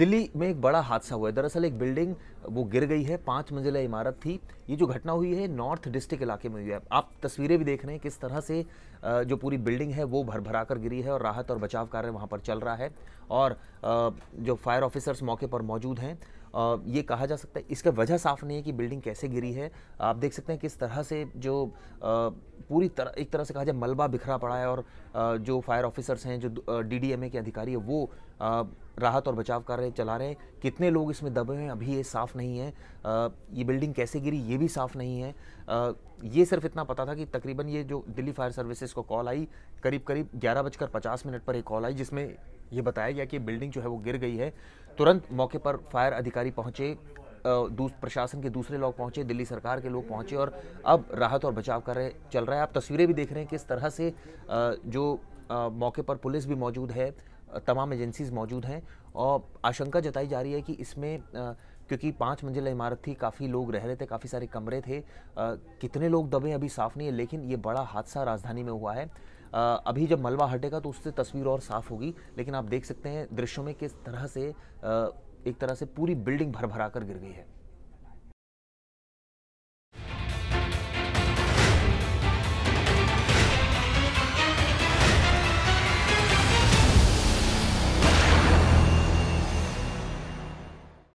दिल्ली में एक बड़ा हादसा हुआ है दरअसल एक बिल्डिंग वो गिर गई है पाँच मंजिला इमारत थी ये जो घटना हुई है नॉर्थ डिस्ट्रिक्ट इलाके में हुई है आप तस्वीरें भी देख रहे हैं किस तरह से जो पूरी बिल्डिंग है वो भर भरा कर गिरी है और राहत और बचाव कार्य वहाँ पर चल रहा है और जो फायर ऑफिसर्स मौके पर मौजूद हैं ये कहा जा सकता है इसका वजह साफ नहीं है कि बिल्डिंग कैसे गिरी है आप देख सकते हैं किस तरह से जो पूरी तरह एक तरह से कहा जाए मलबा बिखरा पड़ा है और जो फायर ऑफिसर्स हैं जो डी के अधिकारी है वो राहत और बचाव कार्य चला रहे हैं कितने लोग इसमें दबे हैं अभी ये साफ़ नहीं है आ, ये बिल्डिंग कैसे गिरी ये भी साफ़ नहीं है आ, ये सिर्फ इतना पता था कि तकरीबन ये जो दिल्ली फायर सर्विसेज को कॉल आई करीब करीब ग्यारह बजकर पचास मिनट पर एक कॉल आई जिसमें ये बताया गया कि बिल्डिंग जो है वो गिर गई है तुरंत मौके पर फायर अधिकारी पहुँचे प्रशासन के दूसरे लोग पहुंचे दिल्ली सरकार के लोग पहुंचे और अब राहत और बचाव कर रहे चल रहा है आप तस्वीरें भी देख रहे हैं किस तरह से जो मौके पर पुलिस भी मौजूद है तमाम एजेंसीज मौजूद हैं और आशंका जताई जा रही है कि इसमें क्योंकि पाँच मंजिला इमारत थी काफ़ी लोग रह रहे थे काफ़ी सारे कमरे थे आ, कितने लोग दबे अभी साफ़ नहीं है लेकिन ये बड़ा हादसा राजधानी में हुआ है आ, अभी जब मलबा हटेगा तो उससे तस्वीर और साफ़ होगी लेकिन आप देख सकते हैं दृश्यों में किस तरह से आ, एक तरह से पूरी बिल्डिंग भर भरा कर गिर गई है